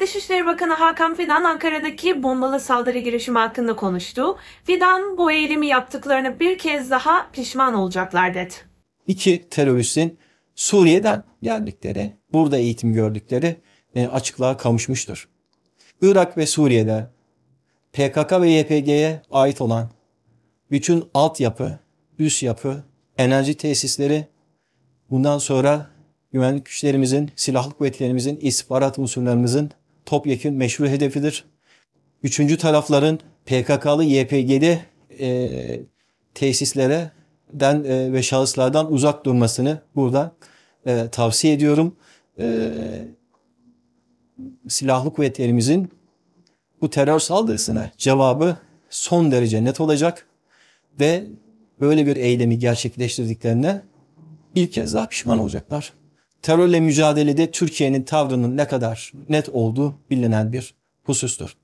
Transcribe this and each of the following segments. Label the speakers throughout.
Speaker 1: Dışişleri Bakanı Hakan Fidan Ankara'daki bombalı saldırı girişimi hakkında konuştu. Fidan bu eğilimi yaptıklarını bir kez daha pişman olacaklar dedi. İki teröristin Suriye'den geldikleri, burada eğitim gördükleri e, açıklığa kavuşmuştur. Irak ve Suriye'de PKK ve YPG'ye ait olan bütün altyapı, üst yapı, enerji tesisleri bundan sonra güvenlik güçlerimizin, silahlı kuvvetlerimizin, istihbarat unsurlarımızın topyekün meşru hedefidir. Üçüncü tarafların PKK'lı, YPG'li e, tesislere den e, ve şahıslardan uzak durmasını burada e, tavsiye ediyorum. E, silahlı kuvvetlerimizin bu terör saldırısına cevabı son derece net olacak ve böyle bir eylemi gerçekleştirdiklerine ilk kez daha pişman olacaklar terörle mücadelede Türkiye'nin tavrının ne kadar net olduğu bilinen bir husustur.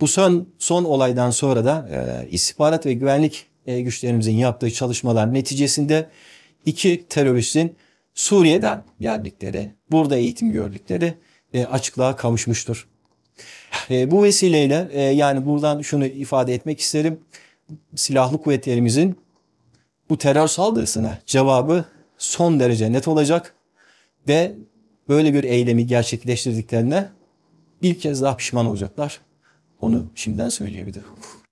Speaker 1: Bu son, son olaydan sonra da e, istihbarat ve güvenlik e, güçlerimizin yaptığı çalışmalar neticesinde iki teröristin Suriye'den geldikleri, burada eğitim gördükleri e, açıklığa kavuşmuştur. E, bu vesileyle e, yani buradan şunu ifade etmek isterim. Silahlı kuvvetlerimizin bu terör saldırısına cevabı son derece net olacak ve böyle bir eylemi gerçekleştirdiklerine bir kez daha pişman olacaklar. Onu şimdiden söyleyebilirim.